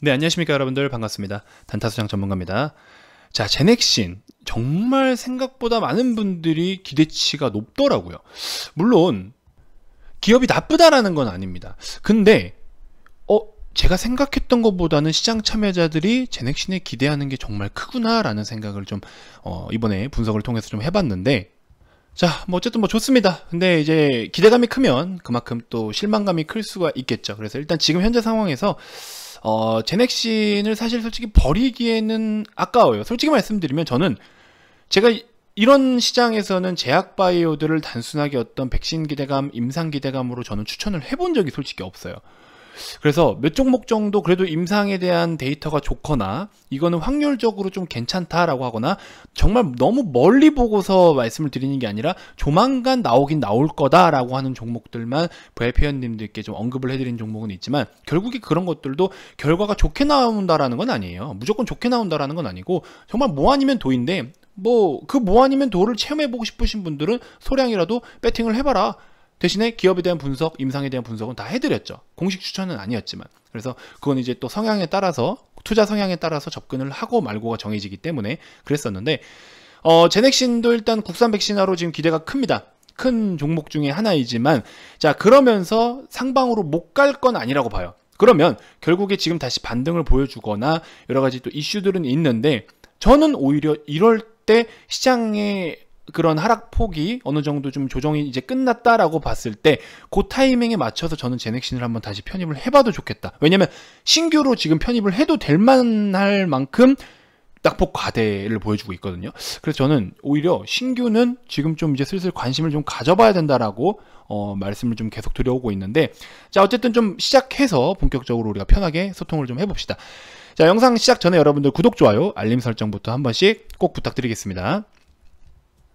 네, 안녕하십니까 여러분들 반갑습니다. 단타수장 전문가입니다. 자, 제넥신 정말 생각보다 많은 분들이 기대치가 높더라고요. 물론 기업이 나쁘다라는 건 아닙니다. 근데 어 제가 생각했던 것보다는 시장 참여자들이 제넥신에 기대하는 게 정말 크구나라는 생각을 좀 어, 이번에 분석을 통해서 좀 해봤는데 자, 뭐 어쨌든 뭐 좋습니다. 근데 이제 기대감이 크면 그만큼 또 실망감이 클 수가 있겠죠. 그래서 일단 지금 현재 상황에서 어, 제넥신을 사실 솔직히 버리기에는 아까워요. 솔직히 말씀드리면 저는 제가 이런 시장에서는 제약 바이오들을 단순하게 어떤 백신 기대감, 임상 기대감으로 저는 추천을 해본 적이 솔직히 없어요. 그래서 몇 종목 정도 그래도 임상에 대한 데이터가 좋거나 이거는 확률적으로 좀 괜찮다라고 하거나 정말 너무 멀리 보고서 말씀을 드리는 게 아니라 조만간 나오긴 나올 거다라고 하는 종목들만 부회표현님들께 좀 언급을 해드린 종목은 있지만 결국에 그런 것들도 결과가 좋게 나온다라는 건 아니에요. 무조건 좋게 나온다라는 건 아니고 정말 뭐 그 아니면 도인데 뭐 그 뭐 아니면 도를 체험해보고 싶으신 분들은 소량이라도 배팅을 해봐라. 대신에 기업에 대한 분석, 임상에 대한 분석은 다 해드렸죠. 공식 추천은 아니었지만. 그래서 그건 이제 또 성향에 따라서, 투자 성향에 따라서 접근을 하고 말고가 정해지기 때문에 그랬었는데, 어, 제넥신도 일단 국산 백신화로 지금 기대가 큽니다. 큰 종목 중에 하나이지만, 자, 그러면서 상방으로 못 갈 건 아니라고 봐요. 그러면 결국에 지금 다시 반등을 보여주거나 여러 가지 또 이슈들은 있는데, 저는 오히려 이럴 때 시장에 그런 하락폭이 어느 정도 좀 조정이 이제 끝났다라고 봤을 때 그 타이밍에 맞춰서 저는 제넥신을 한번 다시 편입을 해봐도 좋겠다. 왜냐면 신규로 지금 편입을 해도 될 만할 만큼 딱 폭 과대를 보여주고 있거든요. 그래서 저는 오히려 신규는 지금 좀 이제 슬슬 관심을 좀 가져봐야 된다라고 어, 말씀을 좀 계속 드려오고 있는데 자 어쨌든 좀 시작해서 본격적으로 우리가 편하게 소통을 좀 해봅시다. 자 영상 시작 전에 여러분들 구독, 좋아요, 알림 설정부터 한 번씩 꼭 부탁드리겠습니다.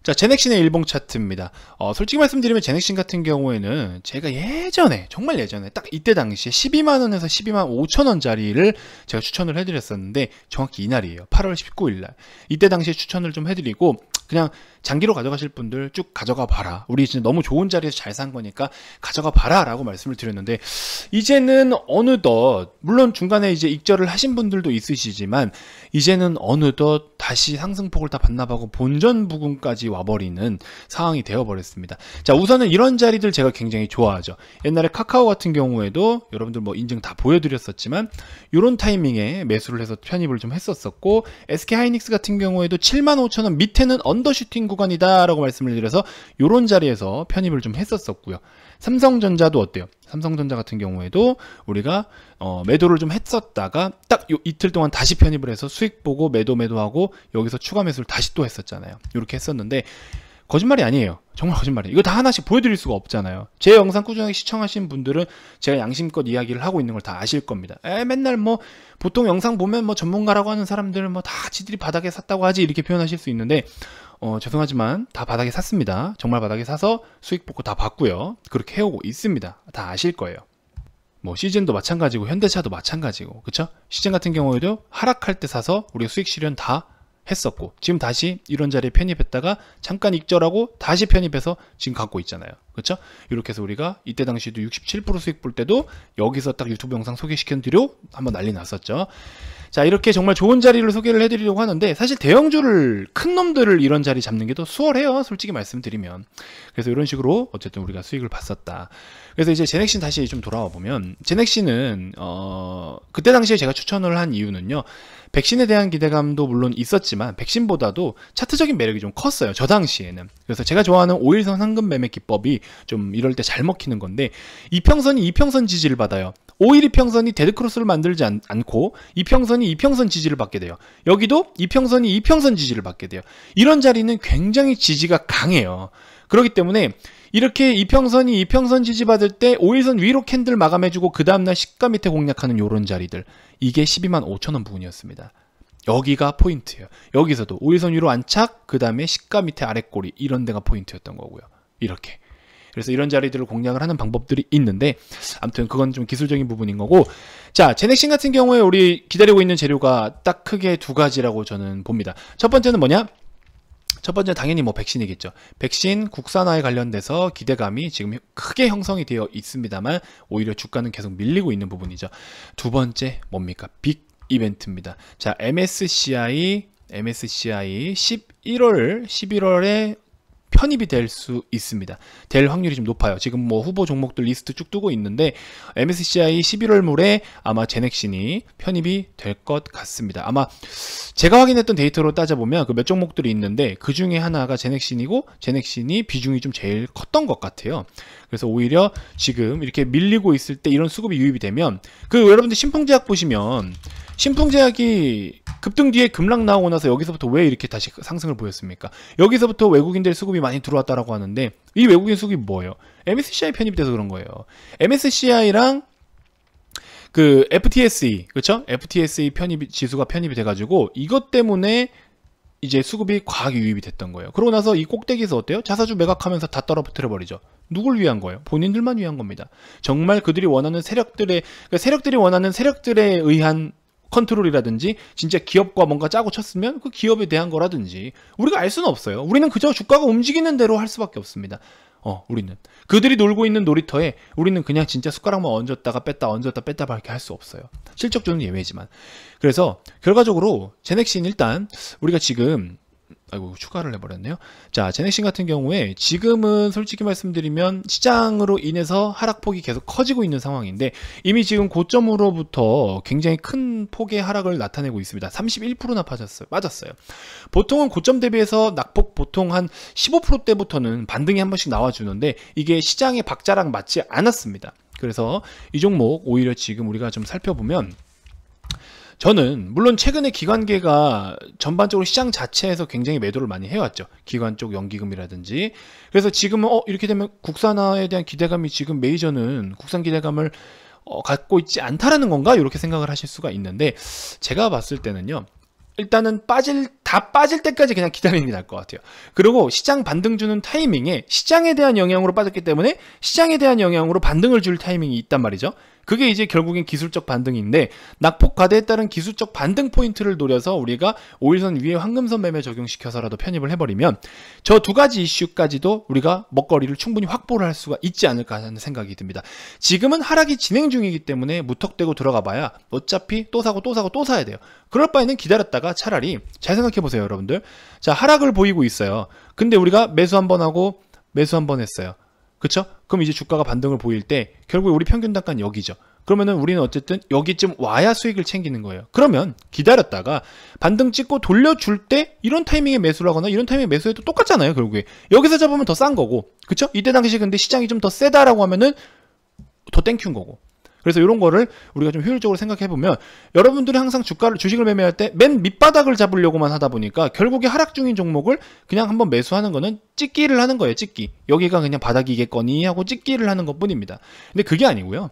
자, 제넥신의 일봉 차트입니다. 어, 솔직히 말씀드리면 제넥신 같은 경우에는 제가 예전에, 정말 예전에 딱 이때 당시에 12만원에서 12만 5천원자리를 제가 추천을 해드렸었는데 정확히 이날이에요. 8월 19일 날. 이때 당시에 추천을 좀 해드리고 그냥 장기로 가져가실 분들 쭉 가져가 봐라. 우리 진짜 너무 좋은 자리에서 잘 산 거니까 가져가 봐라. 라고 말씀을 드렸는데, 이제는 어느덧, 물론 중간에 이제 익절을 하신 분들도 있으시지만, 이제는 어느덧 다시 상승폭을 다 반납하고 본전 부근까지 와버리는 상황이 되어버렸습니다. 자, 우선은 이런 자리들 제가 굉장히 좋아하죠. 옛날에 카카오 같은 경우에도 여러분들 뭐 인증 다 보여드렸었지만, 이런 타이밍에 매수를 해서 편입을 좀 했었었고, SK 하이닉스 같은 경우에도 7 5 0 0 0원 밑에는 언 언더슈팅 구간이다라고 말씀을 드려서 이런 자리에서 편입을 좀 했었었고요. 삼성전자도 어때요? 삼성전자 같은 경우에도 우리가 어, 매도를 좀 했었다가 딱 요, 이틀 동안 다시 편입을 해서 수익 보고 매도 매도하고 여기서 추가 매수를 다시 또 했었잖아요. 이렇게 했었는데 거짓말이 아니에요. 정말 거짓말이에요. 이거 다 하나씩 보여드릴 수가 없잖아요. 제 영상 꾸준하게 시청하신 분들은 제가 양심껏 이야기를 하고 있는 걸 다 아실 겁니다. 에, 맨날 뭐 보통 영상 보면 뭐 전문가라고 하는 사람들은 뭐 다 지들이 바닥에 샀다고 하지 이렇게 표현하실 수 있는데 어, 죄송하지만 다 바닥에 샀습니다. 정말 바닥에 사서 수익 복구 다봤고요 그렇게 해오고 있습니다. 다 아실 거예요. 뭐 시즌도 마찬가지고 현대차도 마찬가지고 그쵸? 시즌 같은 경우에도 하락할 때 사서 우리가 수익 실현 다 했었고 지금 다시 이런 자리에 편입했다가 잠깐 익절하고 다시 편입해서 지금 갖고 있잖아요 그렇죠 이렇게 해서 우리가 이때 당시도 67% 수익 볼 때도 여기서 딱 유튜브 영상 소개시켜 드려 한번 난리 났었죠 자, 이렇게 정말 좋은 자리를 소개를 해드리려고 하는데, 사실 대형주를, 큰 놈들을 이런 자리 잡는 게 더 수월해요. 솔직히 말씀드리면. 그래서 이런 식으로 어쨌든 우리가 수익을 봤었다. 그래서 이제 제넥신 다시 좀 돌아와 보면, 제넥신은, 어, 그때 당시에 제가 추천을 한 이유는요, 백신에 대한 기대감도 물론 있었지만, 백신보다도 차트적인 매력이 좀 컸어요. 저 당시에는. 그래서 제가 좋아하는 5일선 상금 매매 기법이 좀 이럴 때 잘 먹히는 건데, 이평선이 이평선 지지를 받아요. 5일 이평선이 데드크로스를 만들지 않, 고 이평선이 이평선 지지를 받게 돼요. 여기도 이평선이 이평선 지지를 받게 돼요. 이런 자리는 굉장히 지지가 강해요. 그렇기 때문에 이렇게 이평선이 이평선 지지받을 때 5일선 위로 캔들 마감해주고 그 다음날 시가 밑에 공략하는 요런 자리들 이게 12만 5천원 부분이었습니다. 여기가 포인트예요. 여기서도 5일선 위로 안착 그 다음에 시가 밑에 아래꼬리 이런 데가 포인트였던 거고요. 이렇게 그래서 이런 자리들을 공략을 하는 방법들이 있는데 아무튼 그건 좀 기술적인 부분인 거고 자 제넥신 같은 경우에 우리 기다리고 있는 재료가 딱 크게 두 가지라고 저는 봅니다. 첫 번째는 뭐냐? 첫 번째 당연히 뭐 백신이겠죠. 백신 국산화에 관련돼서 기대감이 지금 크게 형성이 되어 있습니다만 오히려 주가는 계속 밀리고 있는 부분이죠. 두 번째 뭡니까? 빅 이벤트입니다. 자, MSCI MSCI 11월 11월에 편입이 될 수 있습니다. 될 확률이 좀 높아요. 지금 뭐 후보 종목들 리스트 쭉 뜨고 있는데 MSCI 11월 물에 아마 제넥신이 편입이 될 것 같습니다. 아마 제가 확인했던 데이터로 따져보면 그 몇 종목들이 있는데 그 중에 하나가 제넥신이고 제넥신이 비중이 좀 제일 컸던 것 같아요. 그래서 오히려 지금 이렇게 밀리고 있을 때 이런 수급이 유입이 되면 그 여러분들 신풍제약 보시면 신풍제약이 급등 뒤에 급락 나오고 나서 여기서부터 왜 이렇게 다시 상승을 보였습니까? 여기서부터 외국인들 수급이 많이 들어왔다라고 하는데 이 외국인 수급이 뭐예요? MSCI 편입돼서 그런 거예요. MSCI랑 그 FTSE 그렇죠? FTSE 편입 지수가 편입이 돼가지고 이것 때문에 이제 수급이 과하게 유입이 됐던 거예요. 그러고 나서 이 꼭대기에서 어때요? 자사주 매각하면서 다 떨어뜨려 버리죠. 누굴 위한 거예요? 본인들만 위한 겁니다. 정말 그들이 원하는 세력들의 그러니까 세력들이 원하는 세력들에 의한 컨트롤이라든지 진짜 기업과 뭔가 짜고 쳤으면 그 기업에 대한 거라든지 우리가 알 수는 없어요. 우리는 그저 주가가 움직이는 대로 할 수밖에 없습니다. 어, 우리는 그들이 놀고 있는 놀이터에 우리는 그냥 진짜 숟가락만 얹었다가 뺐다 얹었다 뺐다 밖에 할 수 없어요. 실적주는 예외지만. 그래서 결과적으로 제넥신 일단 우리가 지금 아이고 추가를 해버렸네요. 자 제넥신 같은 경우에 지금은 솔직히 말씀드리면 시장으로 인해서 하락폭이 계속 커지고 있는 상황인데 이미 지금 고점으로부터 굉장히 큰 폭의 하락을 나타내고 있습니다. 31%나 빠졌어요. 빠졌어요. 보통은 고점 대비해서 낙폭 보통 한 1 5때부터는 반등이 한 번씩 나와주는데 이게 시장의 박자랑 맞지 않았습니다. 그래서 이 종목 오히려 지금 우리가 좀 살펴보면 저는 물론 최근에 기관계가 전반적으로 시장 자체에서 굉장히 매도를 많이 해왔죠. 기관 쪽 연기금이라든지. 그래서 지금은 어 이렇게 되면 국산화에 대한 기대감이 지금 메이저는 국산 기대감을 어, 갖고 있지 않다라는 건가? 이렇게 생각을 하실 수가 있는데 제가 봤을 때는요. 일단은 빠질 다 빠질 때까지 그냥 기다리는 게 나을 것 같아요. 그리고 시장 반등 주는 타이밍에 시장에 대한 영향으로 빠졌기 때문에 시장에 대한 영향으로 반등을 줄 타이밍이 있단 말이죠. 그게 이제 결국엔 기술적 반등인데 낙폭 과대에 따른 기술적 반등 포인트를 노려서 우리가 5일선 위에 황금선 매매 적용시켜서라도 편입을 해버리면 저 두 가지 이슈까지도 우리가 먹거리를 충분히 확보를 할 수가 있지 않을까 하는 생각이 듭니다. 지금은 하락이 진행 중이기 때문에 무턱대고 들어가 봐야 어차피 또 사고 또 사고 또 사야 돼요. 그럴 바에는 기다렸다가 차라리 잘 생각해 보세요 여러분들. 자 하락을 보이고 있어요. 근데 우리가 매수 한 번 하고 매수 한 번 했어요. 그렇죠? 그럼 이제 주가가 반등을 보일 때 결국에 우리 평균 단가는 여기죠. 그러면은 우리는 어쨌든 여기쯤 와야 수익을 챙기는 거예요. 그러면 기다렸다가 반등 찍고 돌려줄 때 이런 타이밍에 매수를 하거나 이런 타이밍에 매수해도 똑같잖아요, 결국에. 여기서 잡으면 더 싼 거고. 그렇죠? 이때 당시 근데 시장이 좀 더 세다라고 하면은 더 땡큐인 거고. 그래서 이런 거를 우리가 좀 효율적으로 생각해 보면 여러분들이 항상 주가를 주식을 매매할 때 맨 밑바닥을 잡으려고만 하다 보니까 결국에 하락 중인 종목을 그냥 한번 매수하는 거는 찍기를 하는 거예요. 찍기. 여기가 그냥 바닥이겠거니 하고 찍기를 하는 것뿐입니다. 근데 그게 아니고요.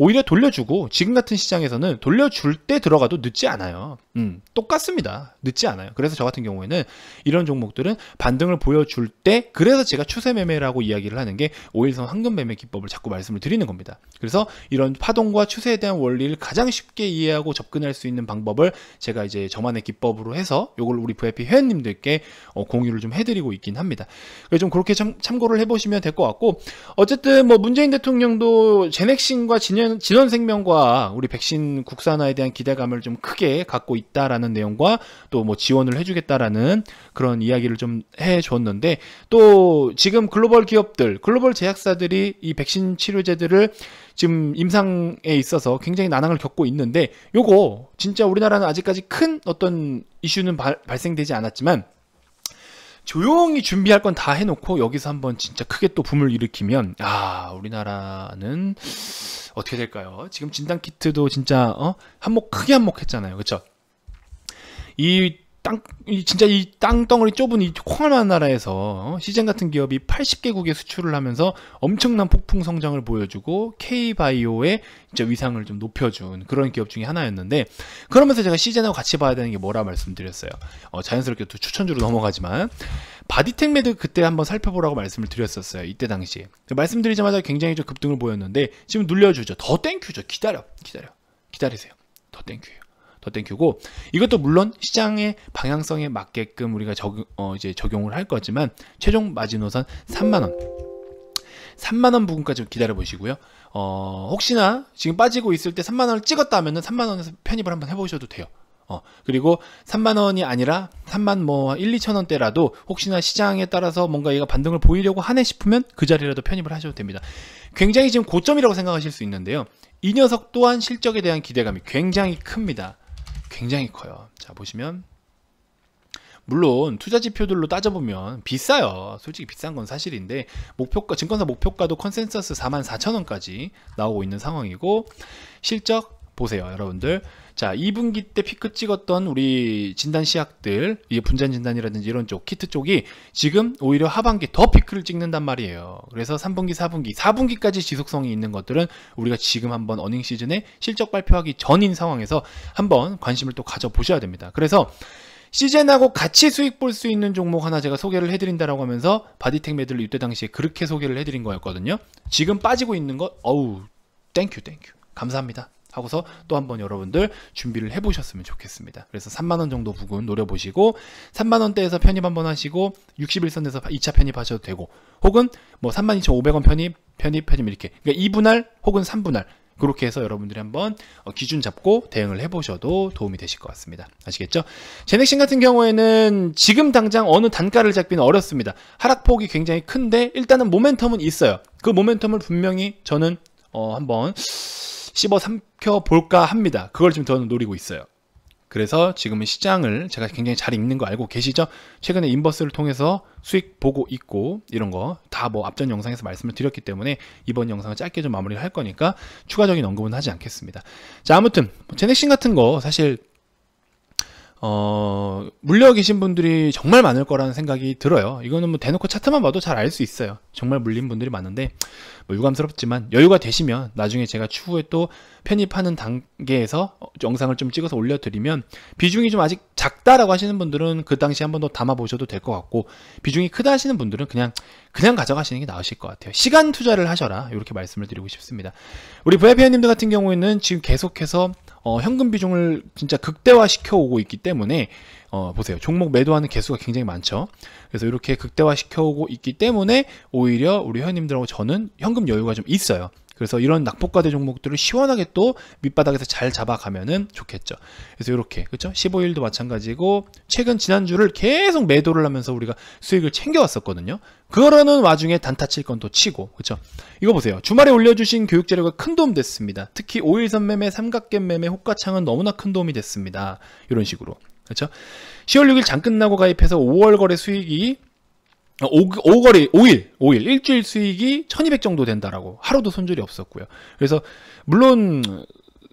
오히려 돌려주고 지금 같은 시장에서는 돌려줄 때 들어가도 늦지 않아요. 음, 똑같습니다. 늦지 않아요. 그래서 저 같은 경우에는 이런 종목들은 반등을 보여줄 때 그래서 제가 추세 매매라고 이야기를 하는 게5일선 황금 매매 기법을 자꾸 말씀을 드리는 겁니다. 그래서 이런 파동과 추세에 대한 원리를 가장 쉽게 이해하고 접근할 수 있는 방법을 제가 이제 저만의 기법으로 해서 이걸 우리 VIP 회원님들께 어, 공유를 좀 해드리고 있긴 합니다. 그래서 좀 그렇게 참, 참고를 해보시면 될 것 같고 어쨌든 뭐 문재인 대통령도 제넥신과 진영 지난, 진원생명과 우리 백신 국산화에 대한 기대감을 좀 크게 갖고 있다라는 내용과 또 뭐 지원을 해주겠다라는 그런 이야기를 좀 해줬는데 또 지금 글로벌 기업들, 글로벌 제약사들이 이 백신 치료제들을 지금 임상에 있어서 굉장히 난항을 겪고 있는데 요거 진짜 우리나라는 아직까지 큰 어떤 이슈는 발, 발생되지 않았지만 조용히 준비할 건 다 해놓고 여기서 한번 진짜 크게 또 붐을 일으키면 아 우리나라는 어떻게 될까요? 지금 진단 키트도 진짜 어? 한몫 크게 한몫했잖아요, 그렇죠? 이 땅, 이 진짜 이 땅덩어리 좁은 이 콩알만한 나라에서 어? 시젠 같은 기업이 80개국에 수출을 하면서 엄청난 폭풍 성장을 보여주고 K바이오의 진짜 위상을 좀 높여준 그런 기업 중에 하나였는데 그러면서 제가 시젠하고 같이 봐야 되는 게 뭐라 말씀드렸어요. 어, 자연스럽게 또 추천주로 넘어가지만 바디텍메드 그때 한번 살펴보라고 말씀을 드렸었어요. 이때 당시에 그 말씀드리자마자 굉장히 좀 급등을 보였는데 지금 눌려주죠. 더 땡큐죠. 기다려, 기다려, 기다리세요. 더 땡큐예요. 더 땡큐고 이것도 물론 시장의 방향성에 맞게끔 우리가 적, 어, 이제 적용을 할 거지만 최종 마지노선 3만원 3만원 부분까지 기다려 보시고요. 어, 혹시나 지금 빠지고 있을 때 3만원을 찍었다면 3만원에서 편입을 한번 해보셔도 돼요. 어, 그리고 3만원이 아니라 3만 뭐 1, 2천원대라도 혹시나 시장에 따라서 뭔가 얘가 반등을 보이려고 하네 싶으면 그 자리라도 편입을 하셔도 됩니다. 굉장히 지금 고점이라고 생각하실 수 있는데요. 이 녀석 또한 실적에 대한 기대감이 굉장히 큽니다. 굉장히 커요. 자, 보시면 물론 투자 지표들로 따져보면 비싸요. 솔직히 비싼 건 사실인데 목표가 증권사 목표가도 컨센서스 44,000원까지 나오고 있는 상황이고 실적 보세요, 여러분들. 자, 2분기 때 피크 찍었던 우리 진단 시약들, 이제 분산 진단이라든지 이런 쪽, 키트 쪽이 지금 오히려 하반기 더 피크를 찍는단 말이에요. 그래서 3분기, 4분기, 4분기까지 지속성이 있는 것들은 우리가 지금 한번 어닝 시즌에 실적 발표하기 전인 상황에서 한번 관심을 또 가져보셔야 됩니다. 그래서 시즌하고 같이 수익 볼 수 있는 종목 하나 제가 소개를 해드린다라고 하면서 바디텍 메들리 이때 당시에 그렇게 소개를 해드린 거였거든요. 지금 빠지고 있는 것, 어우, 땡큐, 땡큐. 감사합니다. 하고서 또 한번 여러분들 준비를 해보셨으면 좋겠습니다. 그래서 3만원 정도 부근 노려보시고 3만원대에서 편입 한번 하시고 61선에서 2차 편입하셔도 되고 혹은 뭐 32,500원 편입, 편입, 편입 이렇게 그러니까 2분할 혹은 3분할 그렇게 해서 여러분들이 한번 어, 기준 잡고 대응을 해보셔도 도움이 되실 것 같습니다. 아시겠죠? 제넥신 같은 경우에는 지금 당장 어느 단가를 잡기는 어렵습니다. 하락폭이 굉장히 큰데 일단은 모멘텀은 있어요. 그 모멘텀을 분명히 저는 어 한번 씹어 삼켜 볼까 합니다. 그걸 지금 저는 노리고 있어요. 그래서 지금은 시장을 제가 굉장히 잘 읽는 거 알고 계시죠? 최근에 인버스를 통해서 수익 보고 있고 이런 거 다 뭐 앞전 영상에서 말씀을 드렸기 때문에 이번 영상은 짧게 좀 마무리를 할 거니까 추가적인 언급은 하지 않겠습니다. 자 아무튼 뭐, 제넥신 같은 거 사실 어, 물려 계신 분들이 정말 많을 거라는 생각이 들어요. 이거는 뭐 대놓고 차트만 봐도 잘 알 수 있어요. 정말 물린 분들이 많은데, 뭐 유감스럽지만 여유가 되시면 나중에 제가 추후에 또 편입하는 단계에서 영상을 좀 찍어서 올려드리면 비중이 좀 아직 작다라고 하시는 분들은 그 당시 한번 더 담아보셔도 될 것 같고, 비중이 크다 하시는 분들은 그냥, 그냥 가져가시는 게 나으실 것 같아요. 시간 투자를 하셔라. 이렇게 말씀을 드리고 싶습니다. 우리 VIP님들 같은 경우에는 지금 계속해서 어, 현금 비중을 진짜 극대화시켜 오고 있기 때문에 어, 보세요. 종목 매도하는 개수가 굉장히 많죠. 그래서 이렇게 극대화시켜 오고 있기 때문에 오히려 우리 회원님들하고 저는 현금 여유가 좀 있어요. 그래서 이런 낙폭과대 종목들을 시원하게 또 밑바닥에서 잘 잡아가면은 좋겠죠. 그래서 이렇게 그렇죠? 15일도 마찬가지고 최근 지난주를 계속 매도를 하면서 우리가 수익을 챙겨왔었거든요. 그러는 와중에 단타 칠 건 또 치고 그렇죠? 이거 보세요. 주말에 올려주신 교육 자료가 큰 도움 됐습니다. 특히 5일선 매매, 삼각겜 매매, 호가창은 너무나 큰 도움이 됐습니다. 이런 식으로 그렇죠? 10월 6일 장 끝나고 가입해서 5월 거래 수익이 오, 5거리, 5일, 5일, 일주일 수익이 1200 정도 된다라고. 하루도 손절이 없었고요. 그래서, 물론,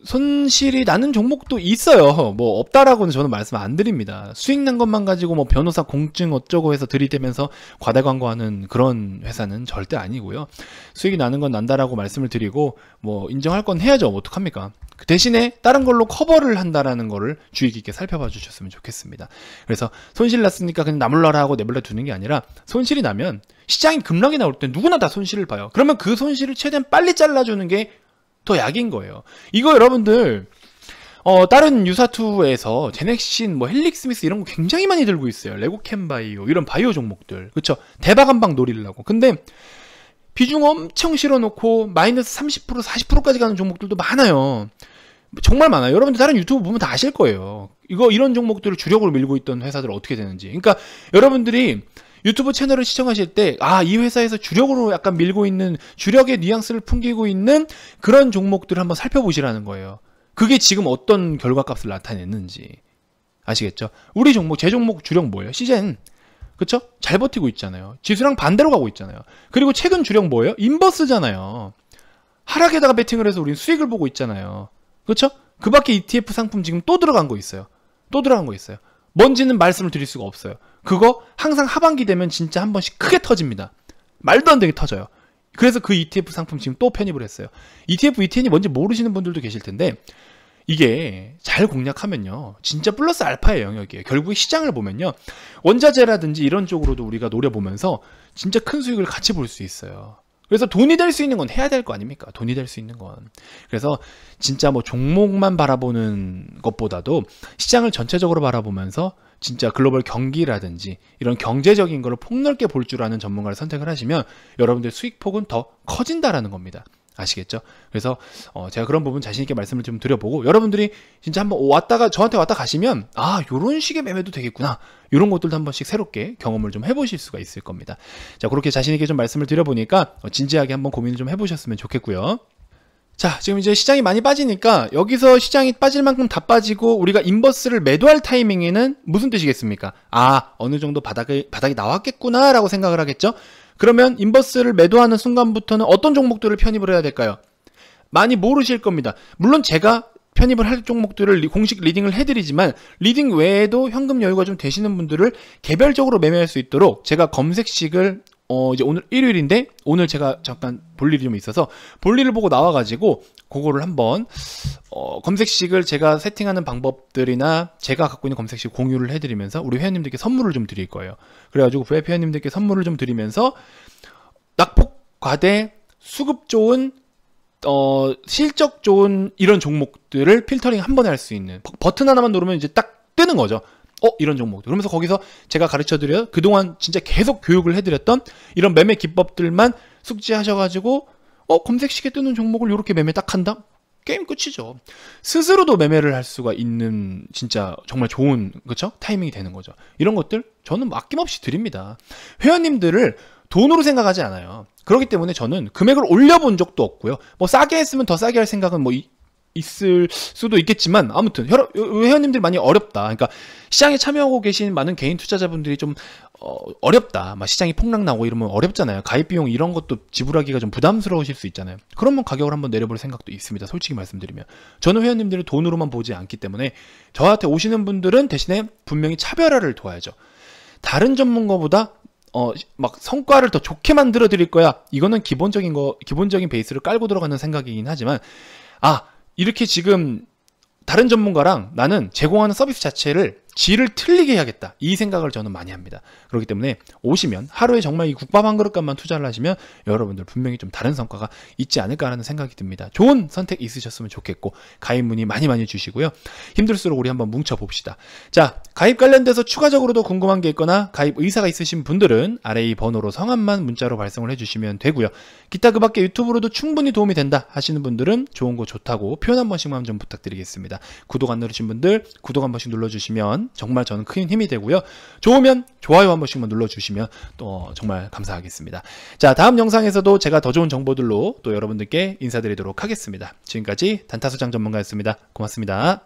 손실이 나는 종목도 있어요. 뭐, 없다라고는 저는 말씀 안 드립니다. 수익 난 것만 가지고 뭐, 변호사 공증 어쩌고 해서 들이대면서 과대 광고하는 그런 회사는 절대 아니고요. 수익이 나는 건 난다라고 말씀을 드리고, 뭐, 인정할 건 해야죠. 어떡합니까? 그 대신에 다른 걸로 커버를 한다라는 거를 주의 깊게 살펴봐 주셨으면 좋겠습니다. 그래서 손실 났으니까 그냥 나몰라라 하고 내몰라 두는 게 아니라 손실이 나면 시장이 급락이 나올 때 누구나 다 손실을 봐요. 그러면 그 손실을 최대한 빨리 잘라주는 게 더 약인 거예요. 이거 여러분들 어, 다른 유사투에서 제넥신, 뭐 헬릭스미스 이런 거 굉장히 많이 들고 있어요. 레고캠바이오 이런 바이오 종목들. 그쵸 대박 한 방 노리려고. 근데 비중 엄청 실어놓고 마이너스 30% 40%까지 가는 종목들도 많아요. 정말 많아요. 여러분들 다른 유튜브 보면 다 아실 거예요. 이거 이런 종목들을 주력으로 밀고 있던 회사들 어떻게 되는지. 그러니까 여러분들이 유튜브 채널을 시청하실 때, 아, 이 회사에서 주력으로 약간 밀고 있는, 주력의 뉘앙스를 풍기고 있는 그런 종목들을 한번 살펴보시라는 거예요. 그게 지금 어떤 결과값을 나타냈는지 아시겠죠? 우리 종목, 제 종목 주력 뭐예요? 시젠. 그쵸? 잘 버티고 있잖아요. 지수랑 반대로 가고 있잖아요. 그리고 최근 주력 뭐예요? 인버스잖아요. 하락에다가 베팅을 해서 우린 수익을 보고 있잖아요. 그쵸? 그 밖에 ETF 상품 지금 또 들어간 거 있어요. 또 들어간 거 있어요. 뭔지는 말씀을 드릴 수가 없어요. 그거 항상 하반기 되면 진짜 한 번씩 크게 터집니다. 말도 안 되게 터져요. 그래서 그 ETF 상품 지금 또 편입을 했어요. ETF, ETN이 뭔지 모르시는 분들도 계실 텐데 이게 잘 공략하면요. 진짜 플러스 알파의 영역이에요. 결국에 시장을 보면요. 원자재라든지 이런 쪽으로도 우리가 노려보면서 진짜 큰 수익을 같이 볼 수 있어요. 그래서 돈이 될 수 있는 건 해야 될 거 아닙니까? 돈이 될 수 있는 건. 그래서 진짜 뭐 종목만 바라보는 것보다도 시장을 전체적으로 바라보면서 진짜 글로벌 경기라든지 이런 경제적인 걸 폭넓게 볼 줄 아는 전문가를 선택을 하시면 여러분들 수익폭은 더 커진다라는 겁니다. 아시겠죠? 그래서 어 제가 그런 부분 자신 있게 말씀을 좀 드려보고 여러분들이 진짜 한번 왔다가 저한테 왔다 가시면 아 요런 식의 매매도 되겠구나 요런 것들도 한 번씩 새롭게 경험을 좀 해보실 수가 있을 겁니다. 자 그렇게 자신 있게 좀 말씀을 드려보니까 어, 진지하게 한번 고민을 좀 해보셨으면 좋겠고요. 자, 지금 이제 시장이 많이 빠지니까 여기서 시장이 빠질 만큼 다 빠지고 우리가 인버스를 매도할 타이밍에는 무슨 뜻이겠습니까? 아, 어느 정도 바닥에, 바닥이 나왔겠구나라고 생각을 하겠죠? 그러면 인버스를 매도하는 순간부터는 어떤 종목들을 편입을 해야 될까요? 많이 모르실 겁니다. 물론 제가 편입을 할 종목들을 공식 리딩을 해드리지만 리딩 외에도 현금 여유가 좀 되시는 분들을 개별적으로 매매할 수 있도록 제가 검색식을 어 이제 오늘 일요일인데 오늘 제가 잠깐 볼 일이 좀 있어서 볼 일을 보고 나와가지고 그거를 한번 어 검색식을 제가 세팅하는 방법들이나 제가 갖고 있는 검색식 공유를 해드리면서 우리 회원님들께 선물을 좀 드릴 거예요. 그래가지고 웹 회원님들께 선물을 좀 드리면서 낙폭 과대 수급 좋은 어 실적 좋은 이런 종목들을 필터링 한 번에 할 수 있는 버튼 하나만 누르면 이제 딱 뜨는 거죠. 어 이런 종목들 그러면서 거기서 제가 가르쳐 드려 그동안 진짜 계속 교육을 해드렸던 이런 매매 기법들만 숙지하셔가지고 어 검색시계 뜨는 종목을 이렇게 매매 딱 한다 게임 끝이죠 스스로도 매매를 할 수가 있는 진짜 정말 좋은 그쵸 타이밍이 되는 거죠 이런 것들 저는 아낌없이 드립니다 회원님들을 돈으로 생각하지 않아요 그렇기 때문에 저는 금액을 올려본 적도 없고요. 뭐 싸게 했으면 더 싸게 할 생각은 뭐 있을 수도 있겠지만 아무튼 회원님들이 많이 어렵다. 그러니까 시장에 참여하고 계신 많은 개인 투자자분들이 좀 어, 렵다막 시장이 폭락 나고 이러면 어렵잖아요. 가입 비용 이런 것도 지불하기가 좀 부담스러우실 수 있잖아요. 그러면 가격을 한번 내려볼 생각도 있습니다. 솔직히 말씀드리면 저는 회원님들을 돈으로만 보지 않기 때문에 저한테 오시는 분들은 대신에 분명히 차별화를 도와야죠. 다른 전문가보다 어, 막 성과를 더 좋게 만들어 드릴 거야. 이거는 기본적인 거, 기본적인 베이스를 깔고 들어가는 생각이긴 하지만, 아, 이렇게 지금 다른 전문가랑 나는 제공하는 서비스 자체를 질을 틀리게 해야겠다. 이 생각을 저는 많이 합니다. 그렇기 때문에 오시면 하루에 정말 이 국밥 한 그릇값만 투자를 하시면 여러분들 분명히 좀 다른 성과가 있지 않을까라는 생각이 듭니다. 좋은 선택 있으셨으면 좋겠고 가입 문의 많이 많이 주시고요. 힘들수록 우리 한번 뭉쳐봅시다. 자, 가입 관련돼서 추가적으로도 궁금한 게 있거나 가입 의사가 있으신 분들은 아래 이 번호로 성함만 문자로 발송을 해주시면 되고요. 기타 그 밖에 유튜브로도 충분히 도움이 된다 하시는 분들은 좋은 거 좋다고 표현 한 번씩만 좀 부탁드리겠습니다. 구독 안 누르신 분들 구독 한 번씩 눌러주시면 정말 저는 큰 힘이 되고요. 좋으면 좋아요 한 번씩만 눌러주시면 또 정말 감사하겠습니다. 자 다음 영상에서도 제가 더 좋은 정보들로 또 여러분들께 인사드리도록 하겠습니다. 지금까지 단타소장 전문가였습니다. 고맙습니다.